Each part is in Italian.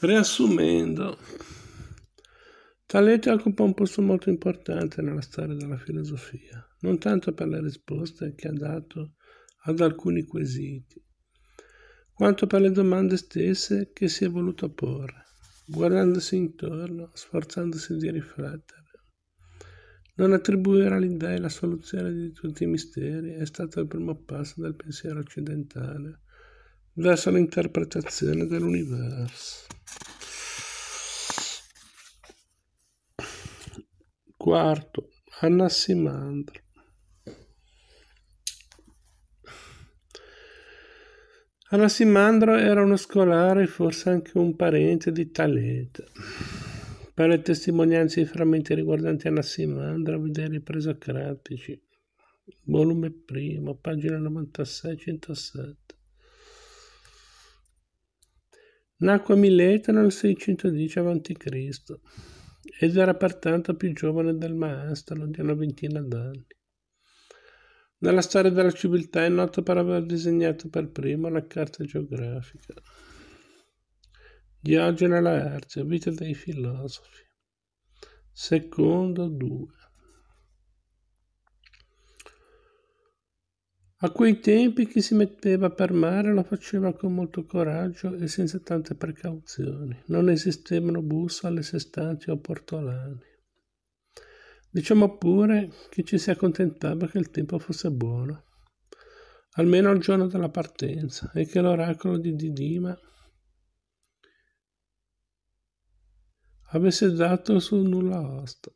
Riassumendo, Talete occupa un posto molto importante nella storia della filosofia, non tanto per le risposte che ha dato ad alcuni quesiti, quanto per le domande stesse che si è voluto porre, guardandosi intorno, sforzandosi di riflettere. Non attribuire all'idea la soluzione di tutti i misteri è stato il primo passo del pensiero occidentale verso l'interpretazione dell'universo. quarto Anassimandro. Anassimandro era uno scolare, forse anche un parente di Taleta. Per le testimonianze e i frammenti riguardanti Anassimandro, vedere i presocratici, volume primo, pagina 96-107. Nacque a Mileto nel 610 a.C ed era pertanto più giovane del maestro di una ventina d'anni. Nella storia della civiltà è noto per aver disegnato per primo la carta geografica. Diogene Laerzio, Vita dei filosofi. Secondo 2. A quei tempi chi si metteva per mare lo faceva con molto coraggio e senza tante precauzioni. Non esistevano alle sestanti o portolani. Diciamo pure che ci si accontentava che il tempo fosse buono, almeno al giorno della partenza, e che l'oracolo di Didima avesse dato sul nulla osta.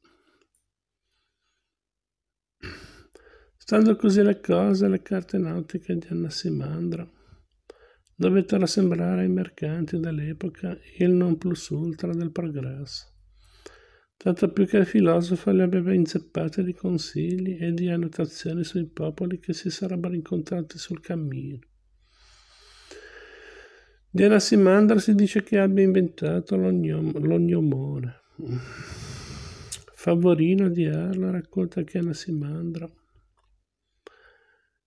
Stando così le cose, le carte nautiche di Anassimandro dovettero sembrare ai mercanti dell'epoca il non plus ultra del progresso, tanto più che il filosofo le aveva inzeppate di consigli e di annotazioni sui popoli che si sarebbero incontrati sul cammino. Di Anassimandro si dice che abbia inventato l'ognom- l'ognomone. Favorino di Arlo racconta che Anassimandro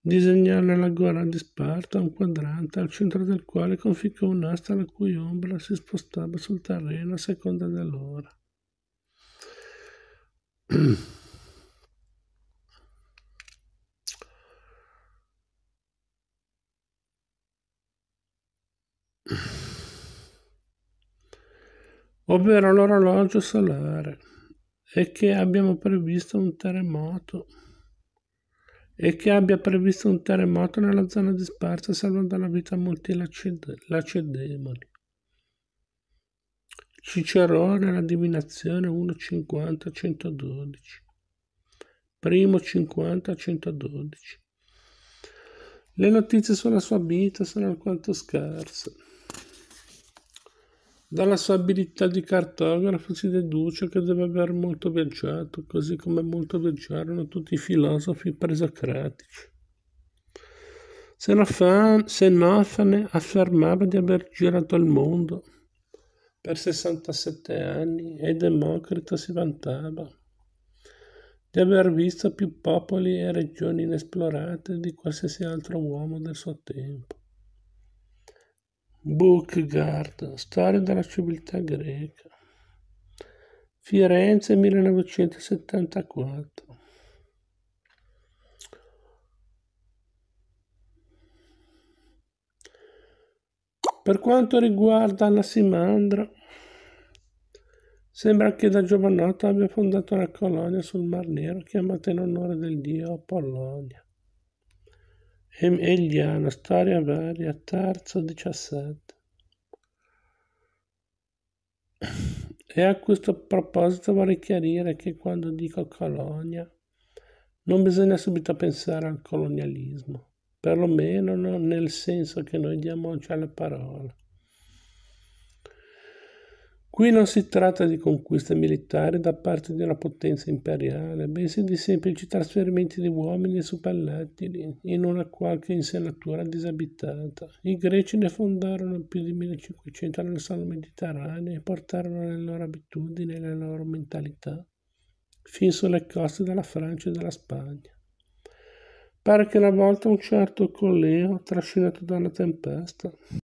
disegnare nella guerra di Sparta, un quadrante al centro del quale conficcò un'asta la cui ombra si spostava sul terreno a seconda dell'ora. ovvero l'orologio solare e che abbiamo previsto un terremoto e che abbia previsto un terremoto nella zona dispersa salvando la vita a molti lacedemoni. Cicerone, la divinazione 1.50-112. Primo 50-112. Le notizie sulla sua vita sono alquanto scarse. Dalla sua abilità di cartografo si deduce che deve aver molto viaggiato, così come molto viaggiarono tutti i filosofi presocratici. Senofane affermava di aver girato il mondo per 67 anni e Democrito si vantava di aver visto più popoli e regioni inesplorate di qualsiasi altro uomo del suo tempo. Bookgard, Storia della civiltà greca. Firenze 1974. Per quanto riguarda la Simandra, sembra che da giovanotto abbia fondato una colonia sul Mar Nero chiamata in onore del dio Apollonia. M. Eliano, Storia Varia, terzo 17. E a questo proposito vorrei chiarire che quando dico colonia non bisogna subito pensare al colonialismo, perlomeno non nel senso che noi diamo già cioè, la parola. Qui non si tratta di conquiste militari da parte di una potenza imperiale, bensì di semplici trasferimenti di uomini e suppellettili in una qualche insenatura disabitata. I greci ne fondarono più di 1500 nel Salo Mediterraneo e portarono le loro abitudini e le loro mentalità fin sulle coste della Francia e della Spagna. Pare che una volta un certo Colleo, trascinato da una tempesta,